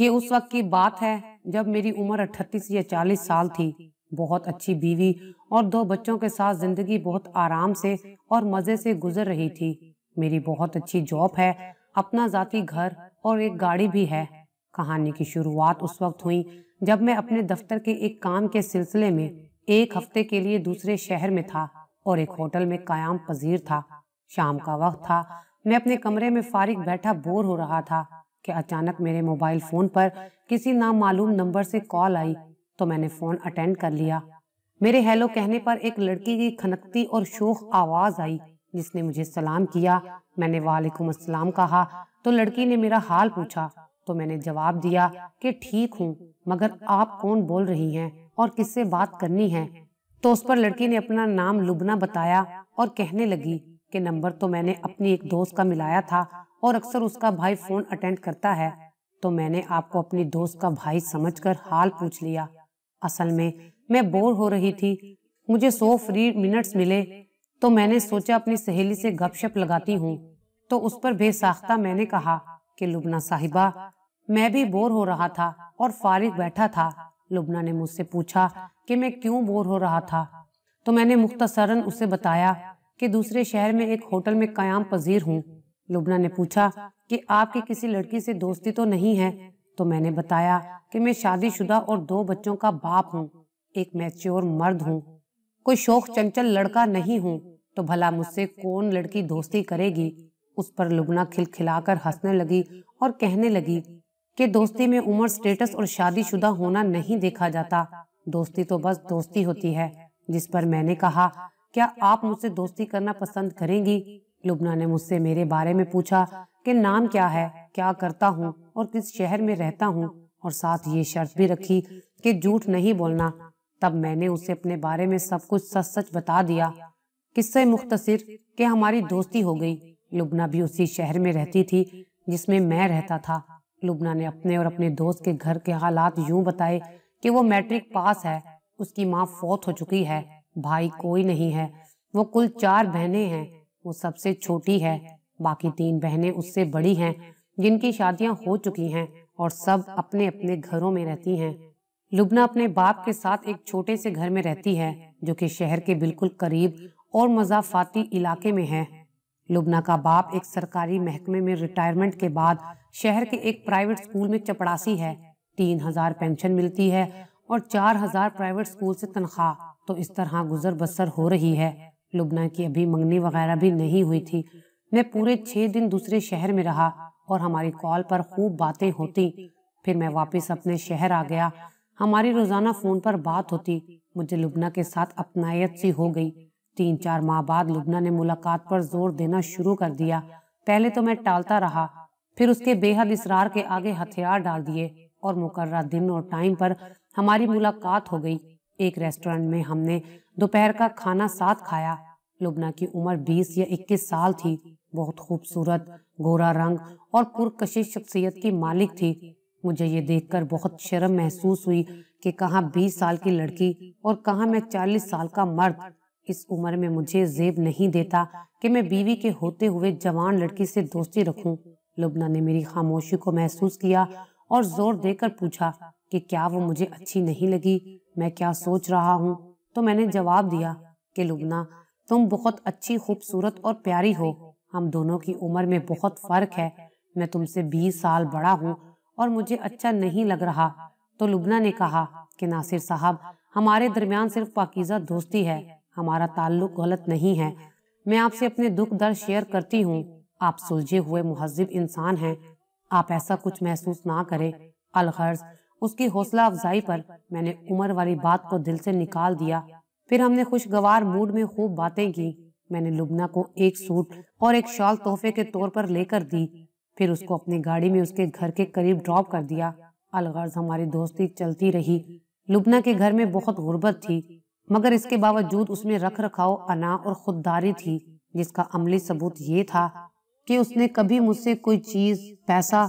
ये उस वक्त की बात है जब मेरी उम्र अठतीस या चालीस साल थी बहुत अच्छी बीवी और दो बच्चों के साथ जिंदगी बहुत आराम से और मज़े से गुजर रही थी मेरी बहुत अच्छी जॉब है अपना जाति घर और एक गाड़ी भी है कहानी की शुरुआत उस वक्त हुई जब मैं अपने दफ्तर के एक काम के सिलसिले में एक हफ्ते के लिए दूसरे शहर में था और एक होटल में कायम पजीर था शाम का वक्त था मैं अपने कमरे में फारिक बैठा बोर हो रहा था कि अचानक मेरे मोबाइल फ़ोन पर किसी नामालूम नंबर से कॉल आई तो मैंने फ़ोन अटेंड कर लिया मेरे हेलो कहने पर एक लड़की की खनकती और शोख आवाज़ आई जिसने मुझे सलाम किया मैंने वालेकुम अस्सलाम कहा तो लड़की ने मेरा हाल पूछा तो मैंने जवाब दिया कि ठीक हूँ मगर आप कौन बोल रही हैं और किससे बात करनी है तो उस पर लड़की ने अपना नाम लुबना बताया और कहने लगी कि नंबर तो मैंने अपनी एक दोस्त का मिलाया था और अक्सर उसका भाई फोन अटेंड करता है तो मैंने आपको अपनी दोस्त का भाई समझकर हाल पूछ लिया असल में मैं बोर हो रही थी मुझे सो फ्री मिनट्स मिले तो मैंने सोचा अपनी सहेली से गपशप लगाती हूँ तो उस पर बेसाख्ता मैंने कहा कि लुबना साहिबा मैं भी बोर हो रहा था और फारिग बैठा था लुबना ने मुझसे पूछा कि मैं क्यों बोर हो रहा था तो मैंने मुख्तसरन उसे बताया कि दूसरे शहर में एक होटल में कयाम पजीर हूँ लुबना ने पूछा कि आपकी किसी लड़की से दोस्ती तो नहीं है तो मैंने बताया कि मैं शादीशुदा और दो बच्चों का बाप हूँ एक मैच्योर मर्द हूँ कोई शोक चंचल लड़का नहीं हूँ तो भला मुझसे कौन लड़की दोस्ती करेगी उस पर लुबना खिलखिलाकर हंसने लगी और कहने लगी कि दोस्ती में उम्र स्टेटस और शादीशुदा होना नहीं देखा जाता दोस्ती तो बस दोस्ती होती है जिस पर मैंने कहा क्या आप मुझसे दोस्ती करना पसंद करेंगी लुबना ने मुझसे मेरे बारे में पूछा कि नाम क्या है क्या करता हूँ और किस शहर में रहता हूँ और साथ ये शर्त भी रखी कि झूठ नहीं बोलना तब मैंने उसे अपने बारे में सब कुछ सच सच बता दिया किससे मुख्तसर के हमारी दोस्ती हो गई लुबना भी उसी शहर में रहती थी जिसमें मैं रहता था लुबना ने अपने और अपने दोस्त के घर के हालात यूं बताए कि वो मैट्रिक पास है उसकी माँ फौत हो चुकी है भाई कोई नहीं है वो कुल चार बहनें हैं वो सबसे छोटी है बाकी तीन बहनें उससे बड़ी हैं जिनकी शादियां हो चुकी हैं और सब अपने अपने घरों में रहती हैं लुबना अपने बाप के साथ एक छोटे से घर में रहती है जो कि शहर के बिल्कुल करीब और मजाफाती इलाके में है लुबना का बाप एक सरकारी महकमे में रिटायरमेंट के बाद शहर के एक प्राइवेट स्कूल में चपड़ासी है तीन हजार पेंशन मिलती है और चार हजार प्राइवेट स्कूल से तनख्वाह तो इस तरह गुजर बसर हो रही है लुबना की अभी मंगनी वगैरह भी नहीं हुई थी मैं पूरे छह दिन दूसरे शहर में रहा और हमारी कॉल पर खूब बातें होती फिर मैं वापस अपने शहर आ गया हमारी रोज़ाना फ़ोन पर बात होती मुझे लुबना के साथ अपनायत सी हो गई तीन चार माह बाद लुबना ने मुलाकात पर जोर देना शुरू कर दिया पहले तो मैं टालता रहा फिर उसके बेहद इसरार के आगे हथियार डाल दिए और मुकर्रा दिन और टाइम पर हमारी मुलाकात हो गई एक रेस्टोरेंट में हमने दोपहर का खाना साथ खाया लुबना की उम्र 20 या 21 साल थी बहुत खूबसूरत गोरा रंग और पुरकशिश शख्सियत की मालिक थी मुझे ये देखकर बहुत शर्म महसूस हुई कि कहाँ 20 साल की लड़की और कहाँ मैं 40 साल का मर्द इस उम्र में मुझे जेब नहीं देता कि मैं बीवी के होते हुए जवान लड़की से दोस्ती रखूं। लुबना ने मेरी खामोशी को महसूस किया और जोर देकर पूछा कि क्या वो मुझे अच्छी नहीं लगी मैं क्या सोच रहा हूँ तो मैंने जवाब दिया कि लुबना तुम बहुत अच्छी खूबसूरत और प्यारी हो हम दोनों की उम्र में बहुत फर्क है मैं तुमसे बीस साल बड़ा हूँ और मुझे अच्छा नहीं लग रहा तो लुबना ने कहा कि नासिर साहब हमारे दरमियान सिर्फ पाकिजा दोस्ती है हमारा ताल्लुक गलत नहीं है मैं आपसे अपने दुख दर्द शेयर करती हूँ आप सुलझे हुए महजब इंसान हैं आप ऐसा कुछ महसूस ना करें अलगर्ज उसकी हौसला अफजाई पर मैंने उम्र वाली बात को दिल से निकाल दिया फिर हमने खुशगवार मूड में खूब बातें की मैंने लुबना को एक सूट और एक शॉल तोहफे के तौर पर लेकर दी फिर उसको अपनी गाड़ी में उसके घर के करीब ड्रॉप कर दिया अलगर्ज हमारी दोस्ती चलती रही लुबना के घर में बहुत गुर्बत थी मगर इसके बावजूद उसमें रख रखाव अना और खुददारी थी जिसका अमली सबूत ये था कि उसने कभी मुझसे कोई चीज पैसा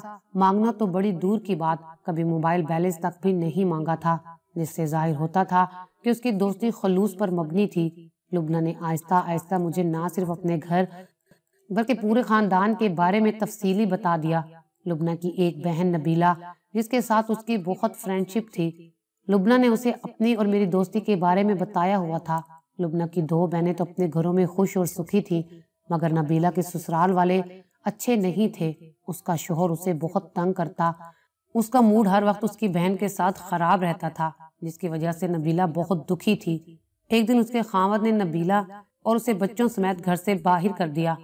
मांगना तो बड़ी दूर की बात कभी मोबाइल बैलेंस तक भी नहीं मांगा था जिससे जाहिर होता था कि उसकी दोस्ती खलूस पर मबनी थी लुबना ने आहिस्ता आहिस्ता मुझे ना सिर्फ अपने घर बल्कि पूरे खानदान के बारे में तफसीली बता दिया लुबना की एक बहन नबीला जिसके साथ उसकी बहुत फ्रेंडशिप थी लुबना ने उसे अपनी और मेरी दोस्ती के बारे में बताया हुआ था लुबना की दो बहनें तो अपने घरों में खुश और सुखी थी मगर नबीला के ससुराल वाले अच्छे नहीं थे उसका शोहर उसे बहुत तंग करता उसका मूड हर वक्त उसकी बहन के साथ खराब रहता था जिसकी वजह से नबीला बहुत दुखी थी एक दिन उसके खामद ने नबीला और उसे बच्चों समेत घर से बाहर कर दिया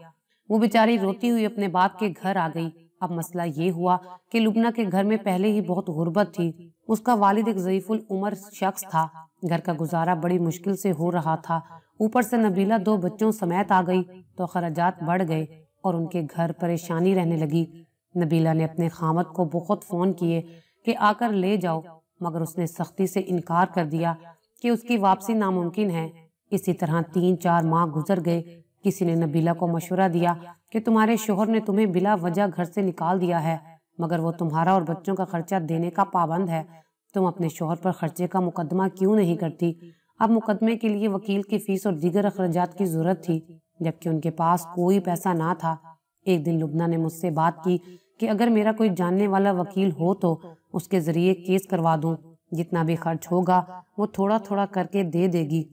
वो बेचारी रोती हुई अपने बाप के घर आ गई अब मसला ये हुआ कि लुबना के घर में पहले ही बहुत गुर्बत थी उसका वालिद एक जयीफुल उम्र शख्स था घर का गुजारा बड़ी मुश्किल से हो रहा था ऊपर से नबीला दो बच्चों समेत आ गई तो खराजात बढ़ गए और उनके घर परेशानी रहने लगी नबीला ने अपने खामत को बहुत फ़ोन किए कि आकर ले जाओ मगर उसने सख्ती से इनकार कर दिया कि उसकी वापसी नामुमकिन है इसी तरह तीन चार माह गुजर गए किसी ने नबीला को मशवरा दिया कि तुम्हारे शोहर ने तुम्हें बिला वजह घर से निकाल दिया है मगर वो तुम्हारा और बच्चों का खर्चा देने का पाबंद है तुम अपने शोहर पर खर्चे का मुकदमा क्यों नहीं करती अब मुकदमे के लिए वकील की फीस और दीगर अखराज की जरूरत थी जबकि उनके पास कोई पैसा ना था एक दिन लुबना ने मुझसे बात की कि अगर मेरा कोई जानने वाला वकील हो तो उसके ज़रिए केस करवा दूं जितना भी खर्च होगा वो थोड़ा थोड़ा करके दे देगी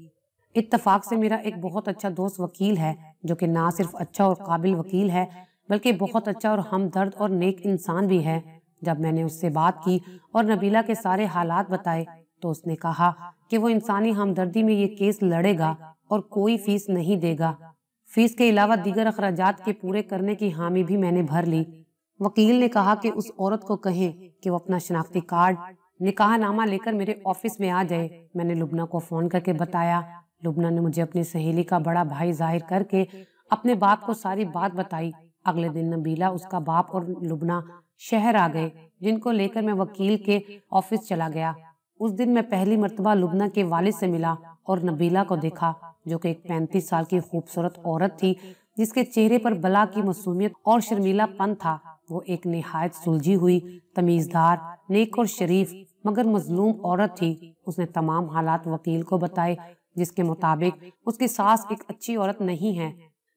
इत्तफाक से मेरा एक बहुत अच्छा दोस्त वकील है जो कि ना सिर्फ अच्छा और काबिल वकील है बल्कि बहुत अच्छा और हमदर्द और नेक इंसान भी है जब मैंने उससे बात की और नबीला के सारे हालात बताए तो उसने कहा कि वो इंसानी हमदर्दी में ये केस लड़ेगा और कोई फीस नहीं देगा फीस के अलावा दीगर अखराज के पूरे करने की हामी भी मैंने भर ली वकील ने कहा कि उस औरत को कहें कि वो अपना शनाख्ती कार्ड निकाह नामा लेकर मेरे ऑफिस में आ जाए मैंने लुबना को फोन करके बताया लुबना ने मुझे अपनी सहेली का बड़ा भाई जाहिर करके अपने बाप को सारी बात बताई अगले दिन नबीला उसका बाप और लुबना शहर आ गए जिनको लेकर मैं वकील के ऑफिस चला गया उस दिन मैं पहली मरतबा लुबना के वालिद से मिला और नबीला को देखा जो कि एक पैंतीस साल की खूबसूरत औरत थी जिसके चेहरे पर बला की मसूमियत और शर्मीलापन था वो एक नहायत सुलझी हुई तमीजदार नेक और शरीफ मगर मजलूम औरत थी उसने तमाम हालात वकील को बताए जिसके मुताबिक उसकी सास एक अच्छी औरत नहीं है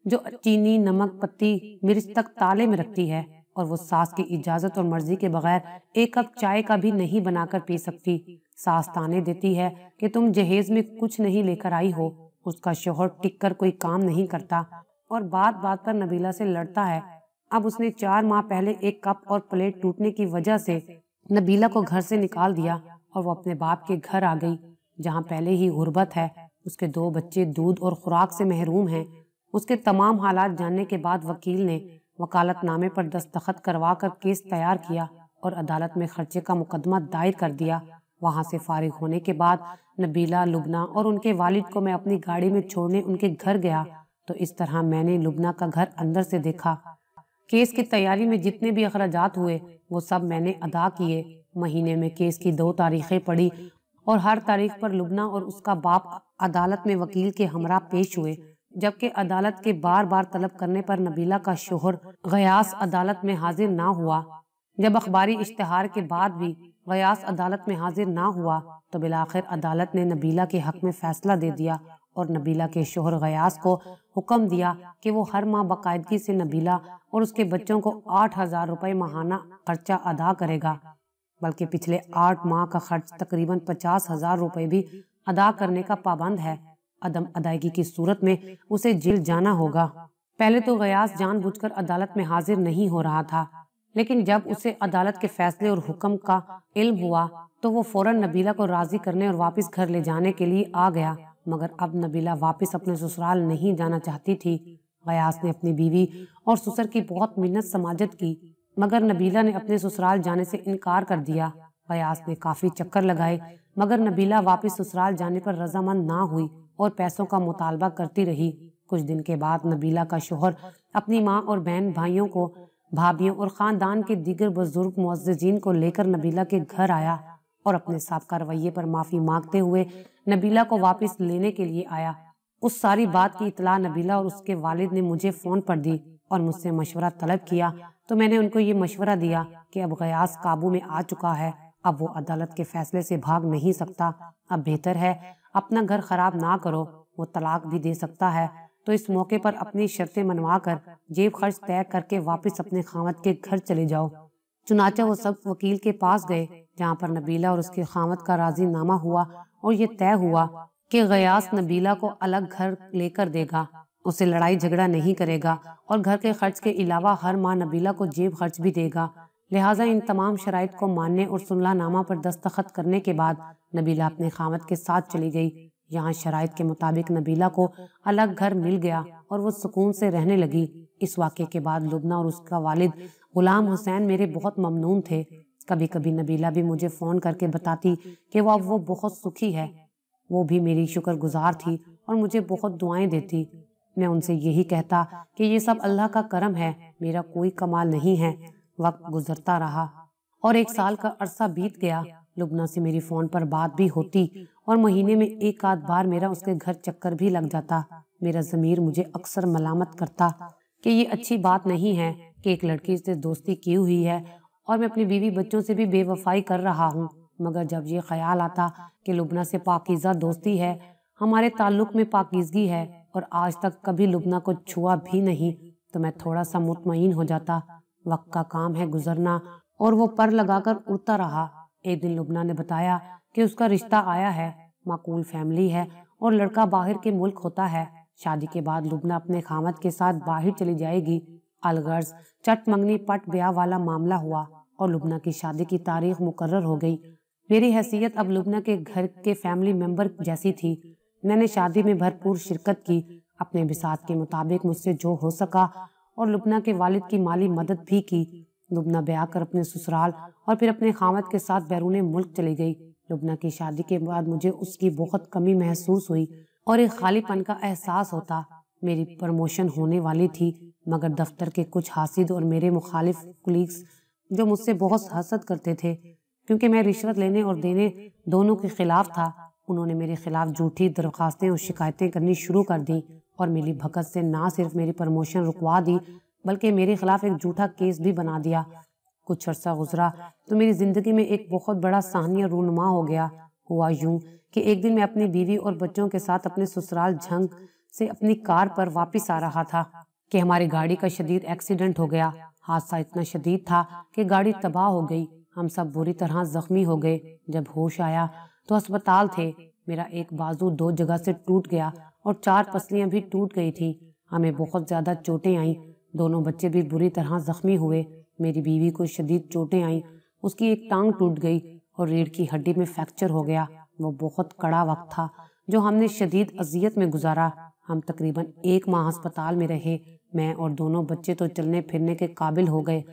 जो चीनी नमक पत्ती मिर्च तक ताले में रखती है और वो सास की इजाजत और मर्जी के बगैर एक कप चाय का भी नहीं बनाकर पी सकती सास ताने देती है कि तुम जहेज में कुछ नहीं लेकर आई हो उसका शोहर टिककर कोई काम नहीं करता और बात बात पर नबीला से लड़ता है अब उसने चार माह पहले एक कप और प्लेट टूटने की वजह से नबीला को घर से निकाल दिया और वो अपने बाप के घर आ गई जहाँ पहले ही गुर्बत है उसके दो बच्चे दूध और खुराक से महरूम हैं उसके तमाम हालात जानने के बाद वकील ने वकालतनामे पर दस्तखत करवा कर केस तैयार किया और अदालत में खर्चे का मुकदमा दायर कर दिया वहाँ से फारिग होने के बाद नबीला लुबना और उनके वालिद को मैं अपनी गाड़ी में छोड़ने उनके घर गया तो इस तरह मैंने लुबना का घर अंदर से देखा केस की तैयारी में जितने भी अखराज हुए वो सब मैंने अदा किए महीने में केस की दो तारीखें पड़ी और हर तारीख पर लुबना और उसका बाप अदालत में वकील के हमरा पेश हुए जबकि अदालत के बार बार तलब करने पर नबीला का शोहर गयास अदालत में हाजिर ना हुआ जब अखबारी इश्तहार के बाद भी गयास अदालत में हाजिर ना हुआ तो बिलाखिर अदालत ने नबीला के हक में फैसला दे दिया और नबीला के शोहर गयास को हुक्म दिया कि वो हर माह बाकायदगी से नबीला और उसके बच्चों को आठ हजार रुपये माहाना खर्चा अदा करेगा बल्कि पिछले आठ माह का खर्च तकरीबन पचास हजार रुपये भी अदा करने का पाबंद है अदम अदायगी की सूरत में उसे जेल जाना होगा पहले तो गयास जानबूझकर अदालत में हाजिर नहीं हो रहा था लेकिन जब उसे अदालत के फैसले और हुक्म का इल्म हुआ तो वो फौरन नबीला को राजी करने और वापस घर ले जाने के लिए आ गया मगर अब नबीला वापस अपने ससुराल नहीं जाना चाहती थी गयास ने अपनी बीवी और ससुर की बहुत मिन्नत समाजत की मगर नबीला ने अपने ससुराल जाने से इनकार कर दिया गयास ने काफी चक्कर लगाए मगर नबीला वापस ससुराल जाने पर रजामंद ना हुई और पैसों का मुतालबा करती रही कुछ दिन के बाद नबीला का शोहर अपनी माँ और बहन भाइयों को भाभी और ख़ानदान के दीगर बुजुर्ग मुआजीन को लेकर नबीला के घर आया और अपने सबका रवैये पर माफ़ी मांगते हुए नबीला को वापस लेने के लिए आया उस सारी बात की इतला नबीला और उसके वालिद ने मुझे फ़ोन पर दी और मुझसे मशवरा तलब किया तो मैंने उनको ये मशवरा दिया कि अब गयास काबू में आ चुका है अब वो अदालत के फैसले से भाग नहीं सकता अब बेहतर है अपना घर खराब ना करो वो तलाक भी दे सकता है तो इस मौके पर अपनी शर्तें मनवा कर जेब खर्च तय करके वापस अपने खामत के घर चले जाओ चुनाचा वो सब वकील के पास गए जहाँ पर नबीला और उसके खामत का राजीनामा हुआ और ये तय हुआ कि गयास नबीला को अलग घर लेकर देगा उसे लड़ाई झगड़ा नहीं करेगा और घर के खर्च के अलावा हर माँ नबीला को जेब खर्च भी देगा लिहाजा इन तमाम शराइ को मानने और सुल्लानामा पर दस्तखत करने के बाद नबीला अपने खामत के साथ चली गई यहाँ शराय के मुताबिक नबीला को अलग घर मिल गया और वो सुकून से रहने लगी इस वाक्य के बाद लुबना और उसका वालिद गुलाम हुसैन मेरे बहुत ममनून थे कभी कभी नबीला भी मुझे फ़ोन करके बताती कि वह अब वो बहुत सुखी है वो भी मेरी शुक्रगुजार थी और मुझे बहुत दुआएं देती मैं उनसे यही कहता कि ये सब अल्लाह का करम है मेरा कोई कमाल नहीं है वक्त गुजरता रहा और एक साल का अरसा बीत गया लुबना से मेरी फ़ोन पर बात भी होती और महीने में एक आध बार मेरा उसके घर चक्कर भी लग जाता मेरा ज़मीर मुझे अक्सर मलामत करता कि ये अच्छी बात नहीं है कि एक लड़की से दोस्ती की हुई है और मैं अपनी बीवी बच्चों से भी बेवफाई कर रहा हूँ मगर जब ये ख्याल आता कि लुबना से पाकिज़ा दोस्ती है हमारे ताल्लुक में पाकिजगी है और आज तक कभी लुबना को छुआ भी नहीं तो मैं थोड़ा सा मुतमिन हो जाता वक्त का काम है गुजरना और वो पर लगाकर उड़ता रहा एक दिन लुबना ने बताया कि उसका रिश्ता आया है माकूल फैमिली है और लड़का बाहर के मुल्क होता है शादी के बाद लुबना अपने खामत के साथ बाहर चली जाएगी अलगर्ज चट मंगनी पट ब्याह वाला मामला हुआ और लुबना की शादी की तारीख मुकर्र हो गई मेरी हैसियत अब लुबना के घर के फैमिली मेंबर जैसी थी मैंने शादी में भरपूर शिरकत की अपने बिसात के मुताबिक मुझसे जो हो सका और लुबना के वालिद की माली मदद भी की लुबना ब्याह कर अपने ससुराल और फिर अपने खामत के साथ बैरून मुल्क चली गई लुबना की शादी के बाद मुझे उसकी बहुत कमी महसूस हुई और एक खालीपन का एहसास होता मेरी प्रमोशन होने वाली थी मगर दफ्तर के कुछ हासिद और मेरे मुखालिफ कुलीग्स जो मुझसे बहुत हसद करते थे क्योंकि मैं रिश्वत लेने और देने दोनों के खिलाफ था उन्होंने मेरे खिलाफ झूठी दरख्वास्तें और शिकायतें करनी शुरू कर दी और मेरी भगत से ना सिर्फ मेरी प्रमोशन रुकवा दी बल्कि मेरे खिलाफ एक झूठा केस भी बना दिया कुछ अरसा गुजरा तो मेरी ज़िंदगी में एक बहुत बड़ा सानिया रूनुमा हो गया हुआ यूं कि एक दिन मैं अपनी बीवी और बच्चों के साथ अपने ससुराल झंग से अपनी कार पर वापस आ रहा था कि हमारी गाड़ी का शदीद एक्सीडेंट हो गया हादसा इतना शदीद था कि गाड़ी तबाह हो गई हम सब बुरी तरह जख्मी हो गए जब होश आया तो अस्पताल थे मेरा एक बाजू दो जगह से टूट गया और चार पसलियां भी टूट गई थी हमें बहुत ज़्यादा चोटें आईं दोनों बच्चे भी बुरी तरह जख्मी हुए मेरी बीवी को शदीद चोटें आईं उसकी एक टांग टूट गई और रीढ़ की हड्डी में फ्रैक्चर हो गया वो बहुत कड़ा वक्त था जो हमने शदीद अजियत में गुजारा हम तकरीबन एक माह अस्पताल में रहे मैं और दोनों बच्चे तो चलने फिरने के काबिल हो गए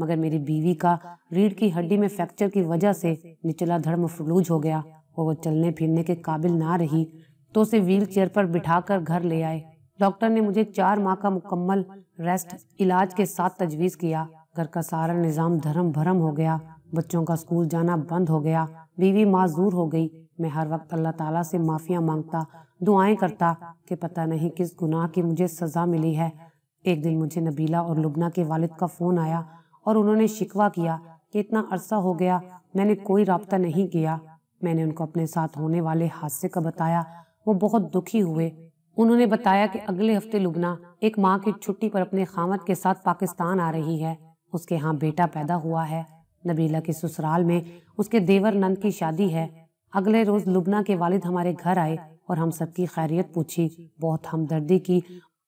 मगर मेरी बीवी का रीढ़ की हड्डी में फ्रैक्चर की वजह से निचला धड़ मफलूज हो गया और वो चलने फिरने के काबिल ना रही तो उसे व्हील चेयर पर बिठाकर घर ले आए डॉक्टर ने मुझे चार माह का मुकम्मल रेस्ट इलाज के साथ तजवीज़ किया घर का सारा निज़ाम धर्म भरम हो गया बच्चों का स्कूल जाना बंद हो गया बीवी माजूर हो गई मैं हर वक्त अल्लाह ताला से माफिया मांगता दुआएं करता कि पता नहीं किस गुनाह की मुझे सज़ा मिली है एक दिन मुझे नबीला और लुबना के वालिद का फ़ोन आया और उन्होंने शिकवा किया कि इतना अरसा हो गया मैंने कोई रबता नहीं किया मैंने उनको अपने साथ होने वाले हादसे का बताया वो बहुत दुखी हुए उन्होंने बताया कि अगले हफ्ते लुबना एक माँ की छुट्टी पर अपने खामत के साथ पाकिस्तान आ रही है उसके यहाँ बेटा पैदा हुआ है नबीला के ससुराल में उसके देवर नंद की शादी है अगले रोज लुबना के वालिद हमारे घर आए और हम सबकी खैरियत पूछी बहुत हमदर्दी की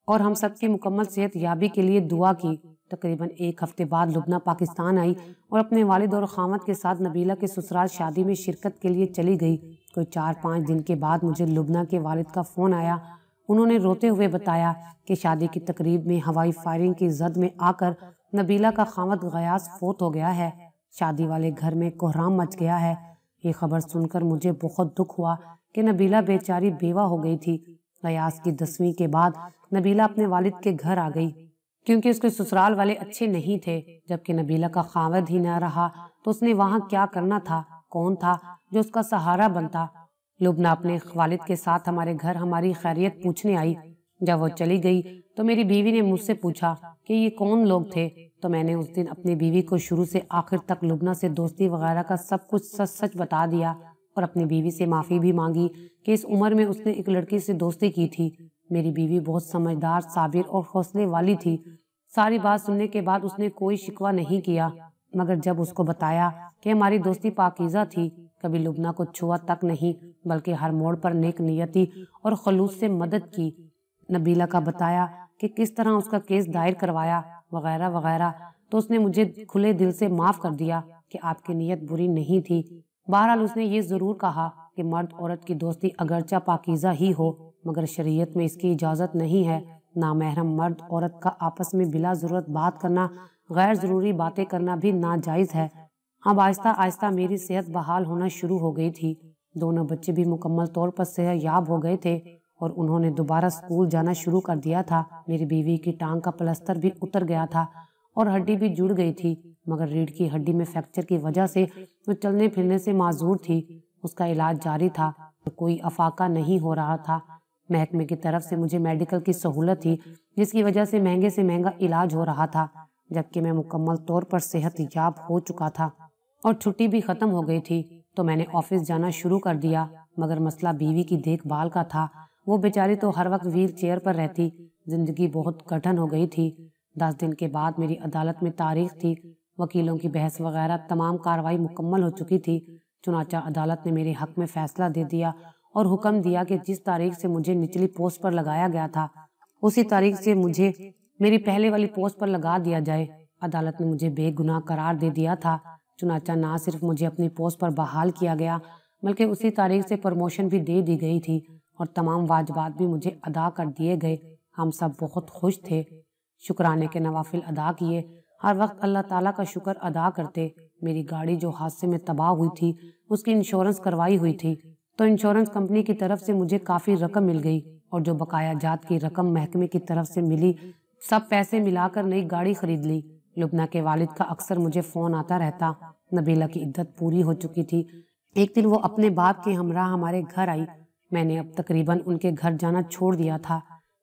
और हम सबकी मुकम्मल सेहत याबी के लिए दुआ की तकरीबन एक हफ्ते बाद लुबना पाकिस्तान आई और अपने वालिद और खामत के साथ नबीला के ससुराल शादी में शिरकत के लिए चली गई कोई चार पाँच दिन के बाद मुझे लुबना के वालिद का फ़ोन आया उन्होंने रोते हुए बताया कि शादी की तकरीब में हवाई फायरिंग की जद में आकर नबीला का खामत गयास फोत हो गया है शादी वाले घर में कोहराम मच गया है ये खबर सुनकर मुझे बहुत दुख हुआ कि नबीला बेचारी बेवा हो गई थी गयास की दसवीं के बाद नबीला अपने वालिद के घर आ गई क्योंकि उसके ससुराल वाले अच्छे नहीं थे जबकि नबीला का खावत ही न रहा तो उसने वहाँ क्या करना था कौन था जो उसका सहारा बनता लुबना अपने वालिद के साथ हमारे घर हमारी खैरियत पूछने आई जब वो चली गई तो मेरी बीवी ने मुझसे पूछा कि ये कौन लोग थे तो मैंने उस दिन अपनी बीवी को शुरू से आखिर तक लुबना से दोस्ती वगैरह का सब कुछ सच सच बता दिया और अपनी बीवी से माफ़ी भी मांगी कि इस उम्र में उसने एक लड़की से दोस्ती की थी मेरी बीवी बहुत समझदार साबिर और हौसले वाली थी सारी बात सुनने के बाद उसने कोई शिकवा नहीं किया मगर जब उसको बताया कि हमारी दोस्ती पाकिज़ा थी कभी लुबना को छुआ तक नहीं बल्कि हर मोड़ पर नेक नियति और खलूस से मदद की नबीला का बताया कि किस तरह उसका केस दायर करवाया वगैरह वगैरह तो उसने मुझे खुले दिल से माफ कर दिया कि आपकी नीयत बुरी नहीं थी बहरहाल उसने ये जरूर कहा कि मर्द औरत की दोस्ती अगरचा पाकिजा ही हो मगर शरीयत में इसकी इजाज़त नहीं है नामहरम मर्द औरत का आपस में बिला ज़रूरत बात करना गैर ज़रूरी बातें करना भी नाजायज़ है अब आहिस्ता आहिस्ता मेरी सेहत बहाल होना शुरू हो गई थी दोनों बच्चे भी मुकम्मल तौर पर सेहत याब हो गए थे और उन्होंने दोबारा स्कूल जाना शुरू कर दिया था मेरी बीवी की टांग का प्लस्तर भी उतर गया था और हड्डी भी जुड़ गई थी मगर रीढ़ की हड्डी में फ्रैक्चर की वजह से वो चलने फिरने से माजूर थी उसका इलाज जारी था और कोई अफाका नहीं हो रहा था महकमे की तरफ से मुझे मेडिकल की सहूलत थी जिसकी वजह से महंगे से महंगा इलाज हो रहा था जबकि मैं मुकम्मल तौर पर सेहत याब हो चुका था और छुट्टी भी ख़त्म हो गई थी तो मैंने ऑफिस जाना शुरू कर दिया मगर मसला बीवी की देखभाल का था वो बेचारी तो हर वक्त व्हील चेयर पर रहती जिंदगी बहुत कठिन हो गई थी दस दिन के बाद मेरी अदालत में तारीख थी वकीलों की बहस वगैरह तमाम कार्रवाई मुकम्मल हो चुकी थी चुनाचा अदालत ने मेरे हक में फैसला दे दिया और हुक्म दिया कि जिस तारीख से मुझे निचली पोस्ट पर लगाया गया था उसी तारीख से मुझे मेरी पहले वाली पोस्ट पर लगा दिया जाए अदालत ने मुझे बेगुनाह करार दे दिया था चुनाचा ना सिर्फ मुझे अपनी पोस्ट पर बहाल किया गया बल्कि उसी तारीख से प्रमोशन भी दे दी गई थी और तमाम वाजबात भी मुझे अदा कर दिए गए हम सब बहुत खुश थे शुक्राने के नवाफिल अदा किए हर वक्त अल्लाह ताला का शुक्र अदा करते मेरी गाड़ी जो हादसे में तबाह हुई थी उसकी इंश्योरेंस करवाई हुई थी तो इंश्योरेंस कंपनी की तरफ से मुझे काफ़ी रकम मिल गई और जो बकाया जात की रकम महकमे की तरफ से मिली सब पैसे मिलाकर नई गाड़ी खरीद ली लुबना के वालिद का अक्सर मुझे फ़ोन आता रहता नबीला की इद्दत पूरी हो चुकी थी एक दिन वो अपने बाप के हमरा हमारे घर आई मैंने अब तकरीबन उनके घर जाना छोड़ दिया था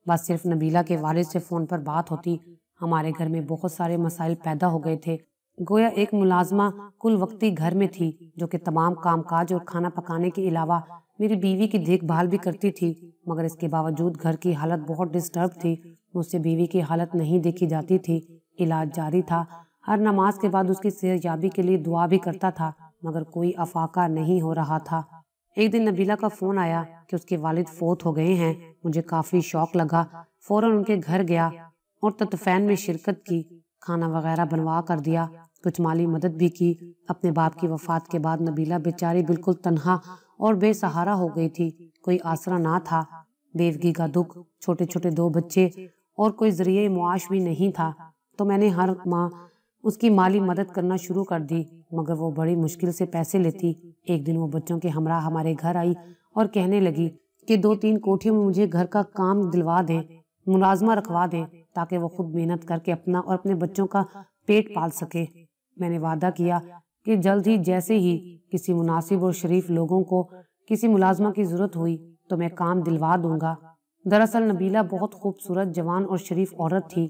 बस सिर्फ नबीला के वालिद से फ़ोन पर बात होती हमारे घर में बहुत सारे मसाइल पैदा हो गए थे गोया एक मुलाजमा कुल वक्ती घर में थी जो कि तमाम कामकाज और खाना पकाने के अलावा मेरी बीवी की देखभाल भी करती थी मगर इसके बावजूद घर की हालत बहुत डिस्टर्ब थी मुझसे बीवी की हालत नहीं देखी जाती थी इलाज जारी था हर नमाज के बाद उसकी सेहत याबी के लिए दुआ भी करता था मगर कोई अफाका नहीं हो रहा था एक दिन नबीला का फ़ोन आया कि उसके वालिद फोत हो गए हैं मुझे काफ़ी शौक लगा फ़ौरन उनके घर गया और ततफैन में शिरकत की खाना वगैरह बनवा कर दिया कुछ माली मदद भी की अपने बाप की वफात के बाद नबीला बेचारी बिल्कुल तनहा और बेसहारा हो गई थी कोई आसरा ना था बेवगी का दुख छोटे छोटे दो बच्चे और कोई जरिए मुआश भी नहीं था तो मैंने हर माँ उसकी माली मदद करना शुरू कर दी मगर वो बड़ी मुश्किल से पैसे लेती एक दिन वो बच्चों के हमरा हमारे घर आई और कहने लगी कि दो तीन कोठियों में मुझे घर का काम दिलवा दे मुलाजमा रखवा दे ताकि वो खुद मेहनत करके अपना और अपने बच्चों का पेट पाल सके मैंने वादा किया कि जल्द ही जैसे ही किसी मुनासिब और शरीफ लोगों को किसी मुलाजमा की जरूरत हुई तो मैं काम दिलवा दूंगा दरअसल नबीला बहुत खूबसूरत जवान और शरीफ औरत थी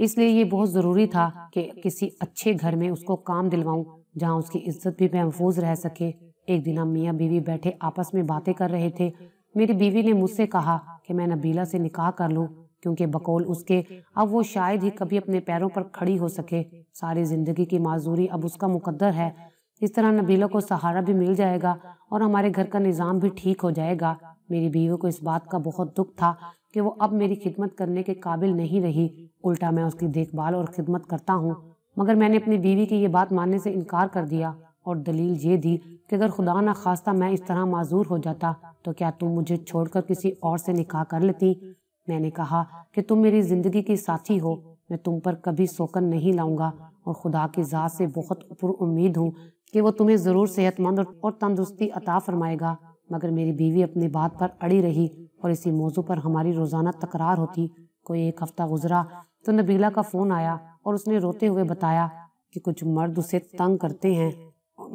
इसलिए ये बहुत ज़रूरी था कि किसी अच्छे घर में उसको काम दिलवाऊं जहां उसकी इज्जत भी महफूज रह सके एक दिन हम मियाँ बीवी बैठे आपस में बातें कर रहे थे मेरी बीवी ने मुझसे कहा कि मैं नबीला से निकाह कर लूँ क्योंकि बकौल उसके अब वो शायद ही कभी अपने पैरों पर खड़ी हो सके सारी ज़िंदगी की माजूरी अब उसका मुकद्दर है इस तरह नबीला को सहारा भी मिल जाएगा और हमारे घर का निज़ाम भी ठीक हो जाएगा मेरी बीवी को इस बात का बहुत दुख था कि वो अब मेरी खिदमत करने के काबिल नहीं रही उल्टा मैं उसकी देखभाल और खिदमत करता हूँ मगर मैंने अपनी बीवी की ये बात मानने से इनकार कर दिया और दलील ये दी कि अगर खुदा ना खास्ता मैं इस तरह माजूर हो जाता तो क्या तुम मुझे छोड़कर किसी और से निकाह कर लेती मैंने कहा कि तुम मेरी ज़िंदगी की साथी हो मैं तुम पर कभी सोकन नहीं लाऊंगा और खुदा की ज़ात से बहुत पुर उम्मीद हूँ कि वो तुम्हें ज़रूर सेहतमंद और तंदुरुस्ती अता फरमाएगा मगर मेरी बीवी अपनी बात पर अड़ी रही और इसी मौजू पर हमारी रोज़ाना तकरार होती कोई एक हफ्ता गुजरा तो नबीला का फ़ोन आया और उसने रोते हुए बताया कि कुछ मर्द उसे तंग करते हैं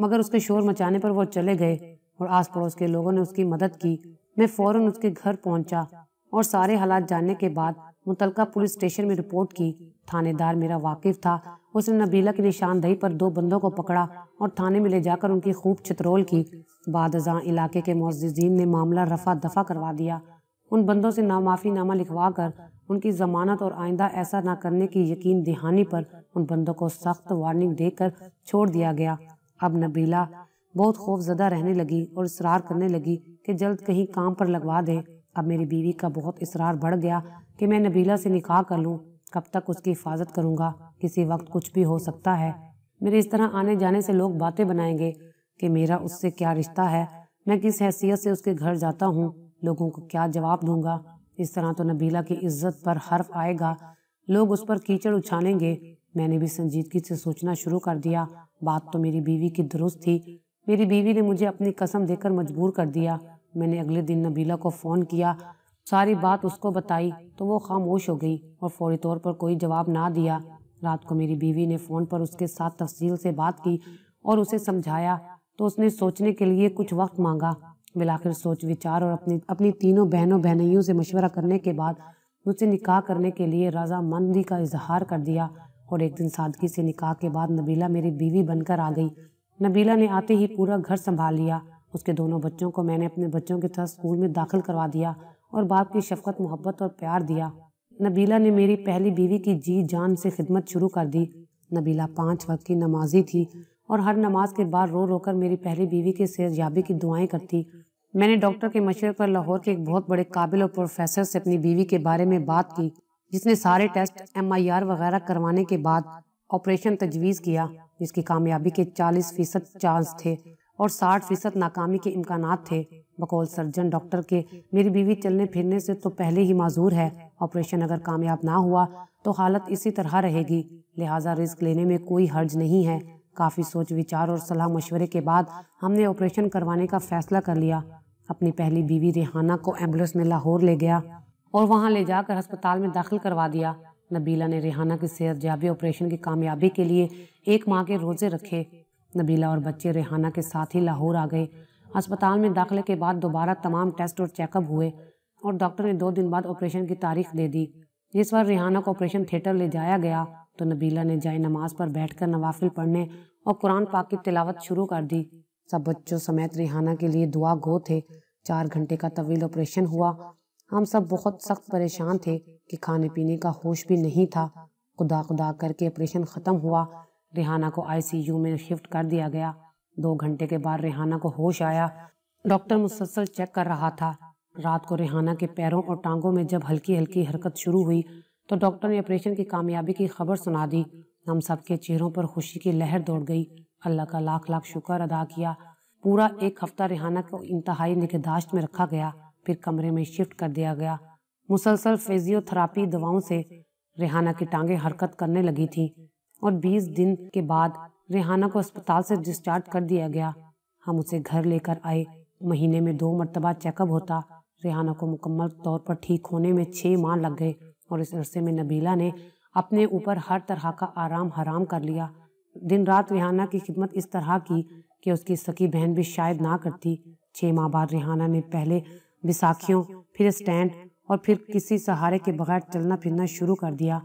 मगर उसके शोर मचाने पर वो चले गए और आस पड़ोस के लोगों ने उसकी मदद की मैं फ़ौरन उसके घर पहुंचा और सारे हालात जानने के बाद मुतलका पुलिस स्टेशन में रिपोर्ट की थानेदार मेरा वाकिफ था उसने नबीला की निशानदही पर दो बंदों को पकड़ा और थाने में ले जाकर उनकी खूब छतरोल की बाद इलाके के मोजिजीन ने मामला रफा दफा करवा दिया उन बंदों से नामाफ़ीनामा लिखवा कर उनकी ज़मानत और आइंदा ऐसा ना करने की यकीन दहानी पर उन बंदों को सख्त वार्निंग देकर छोड़ दिया गया अब नबीला बहुत खौफजदा रहने लगी और इसरार करने लगी कि जल्द कहीं काम पर लगवा दें अब मेरी बीवी का बहुत इसरार बढ़ गया कि मैं नबीला से निकाह कर लूँ कब तक उसकी हिफाजत करूँगा किसी वक्त कुछ भी हो सकता है मेरे इस तरह आने जाने से लोग बातें बनाएंगे कि मेरा उससे क्या रिश्ता है मैं किस हैसियत से उसके घर जाता हूँ लोगों को क्या जवाब दूंगा इस तरह तो नबीला की इज्जत पर हर्फ आएगा लोग उस पर कीचड़ उछालेंगे मैंने भी संजीदगी से सोचना शुरू कर दिया बात तो मेरी बीवी की दुरुस्त थी मेरी बीवी ने मुझे अपनी कसम देकर मजबूर कर दिया मैंने अगले दिन नबीला को फ़ोन किया सारी बात उसको बताई तो वो खामोश हो गई और फौरी तौर पर कोई जवाब ना दिया रात को मेरी बीवी ने फ़ोन पर उसके साथ तफसील से बात की और उसे समझाया तो उसने सोचने के लिए कुछ वक्त मांगा मिलाकर सोच विचार और अपनी अपनी तीनों बहनों बहनइयों से मशवरा करने के बाद मुझसे निकाह करने के लिए रजामंदी का इजहार कर दिया और एक दिन सादगी से निकाह के बाद नबीला मेरी बीवी बनकर आ गई नबीला ने आते ही पूरा घर संभाल लिया उसके दोनों बच्चों को मैंने अपने बच्चों के तरह स्कूल में दाखिल करवा दिया और बाप की शफकत मोहब्बत और प्यार दिया नबीला ने मेरी पहली बीवी की जी जान से खिदमत शुरू कर दी नबीला पाँच वक्त की नमाजी थी और हर नमाज के बाद रो रोकर मेरी पहली बीवी के सेहतयाबी की दुआएं करती मैंने डॉक्टर के मशवरे पर लाहौर के एक बहुत बड़े काबिल और प्रोफेसर से अपनी बीवी के बारे में बात की जिसने सारे टेस्ट एम वगैरह करवाने के बाद ऑपरेशन तजवीज़ किया जिसकी कामयाबी के 40 फीसद चांस थे और 60 फीसद नाकामी के इम्कान थे बकौल सर्जन डॉक्टर के मेरी बीवी चलने फिरने से तो पहले ही माजूर है ऑपरेशन अगर कामयाब ना हुआ तो हालत इसी तरह रहेगी लिहाजा रिस्क लेने में कोई हर्ज नहीं है काफ़ी सोच विचार और सलाह मशवरे के बाद हमने ऑपरेशन करवाने का फैसला कर लिया अपनी पहली बीवी रेहाना को एम्बुलेंस में लाहौर ले गया और वहाँ ले जाकर अस्पताल में दाखिल करवा दिया नबीला ने रेहाना की सेहत जाबी ऑपरेशन की कामयाबी के लिए एक माह के रोजे रखे नबीला और बच्चे रेहाना के साथ ही लाहौर आ गए अस्पताल में दाखिले के बाद दोबारा तमाम टेस्ट और चेकअप हुए और डॉक्टर ने दो दिन बाद ऑपरेशन की तारीख दे दी जिस बार रेहाना को ऑपरेशन थिएटर ले जाया गया तो नबीला ने जाए नमाज पर बैठकर नवाफिल पढ़ने और कुरान पाक की तिलावत शुरू कर दी सब बच्चों समेत रिहाना के लिए दुआ गो थे चार घंटे का तवील ऑपरेशन हुआ हम सब बहुत सख्त परेशान थे कि खाने पीने का होश भी नहीं था खुदा खुदा करके ऑपरेशन ख़त्म हुआ रिहाना को आईसीयू में शिफ्ट कर दिया गया दो घंटे के बाद रिहाना को होश आया डॉक्टर मुसलसल चेक कर रहा था रात को रिहाना के पैरों और टांगों में जब हल्की हल्की हरकत शुरू हुई तो डॉक्टर ने ऑपरेशन की कामयाबी की खबर सुना दी हम सब के चेहरों पर खुशी की लहर दौड़ गई अल्लाह का लाख लाख शुक्र अदा किया पूरा एक हफ्ता रिहाना को इंतहाई निगहदाश्त में रखा गया फिर कमरे में शिफ्ट कर दिया गया मुसलसल फिजियोथेरापी दवाओं से रेहाना की टांगें हरकत करने लगी थी और 20 दिन के बाद रेहाना को अस्पताल से डिस्चार्ज कर दिया गया हम उसे घर लेकर आए महीने में दो मरतबा चेकअप होता रेहाना को मुकम्मल तौर पर ठीक होने में छः माह लग गए और इस अरसे में नबीला ने अपने ऊपर हर तरह का आराम हराम कर लिया दिन रात रिहाना की खिदमत इस तरह की कि उसकी सकी बहन भी शायद ना करती छः माह बाद रिहाना ने पहले विसाखियों फिर स्टैंड और फिर किसी सहारे के बगैर चलना फिरना शुरू कर दिया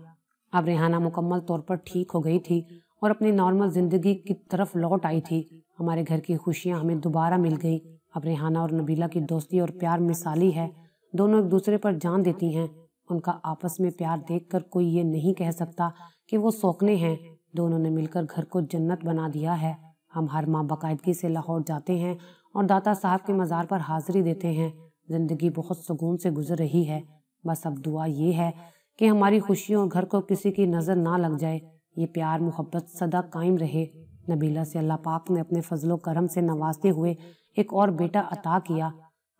अब रेहाना मुकम्मल तौर पर ठीक हो गई थी और अपनी नॉर्मल ज़िंदगी की तरफ लौट आई थी हमारे घर की खुशियाँ हमें दोबारा मिल गई अब रेहाना और नबीला की दोस्ती और प्यार मिसाली है दोनों एक दूसरे पर जान देती हैं उनका आपस में प्यार देखकर कोई ये नहीं कह सकता कि वो सौकने हैं दोनों ने मिलकर घर को जन्नत बना दिया है हम हर माह बाकायदगी से लाहौर जाते हैं और दाता साहब के मज़ार पर हाजिरी देते हैं ज़िंदगी बहुत सुकून से गुजर रही है बस अब दुआ ये है कि हमारी खुशियों और घर को किसी की नज़र ना लग जाए ये प्यार मोहब्बत सदा कायम रहे नबीला से अल्लाह पाक ने अपने फजलो करम से नवाजते हुए एक और बेटा अता किया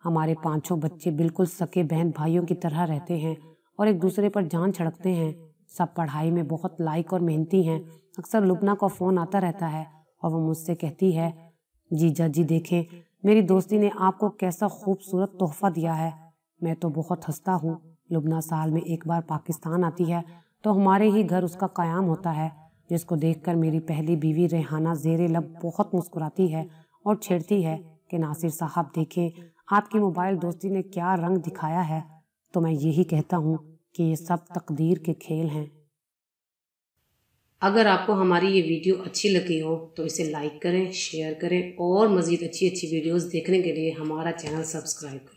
हमारे पांचों बच्चे बिल्कुल सके बहन भाइयों की तरह रहते हैं और एक दूसरे पर जान छड़कते हैं सब पढ़ाई में बहुत लाइक और मेहनती हैं अक्सर लुबना का फ़ोन आता रहता है और वो मुझसे कहती है जीजा जी देखें मेरी दोस्ती ने आपको कैसा खूबसूरत तोहफा दिया है मैं तो बहुत हंसता हूँ लुबना साल में एक बार पाकिस्तान आती है तो हमारे ही घर उसका क़्याम होता है जिसको देखकर मेरी पहली बीवी रेहाना जेर लब बहुत मुस्कुराती है और छेड़ती है कि नासिर साहब देखें आपकी मोबाइल दोस्ती ने क्या रंग दिखाया है तो मैं यही कहता हूँ कि ये सब तकदीर के खेल हैं अगर आपको हमारी ये वीडियो अच्छी लगी हो तो इसे लाइक करें शेयर करें और मज़ीद अच्छी अच्छी वीडियोस देखने के लिए हमारा चैनल सब्सक्राइब करें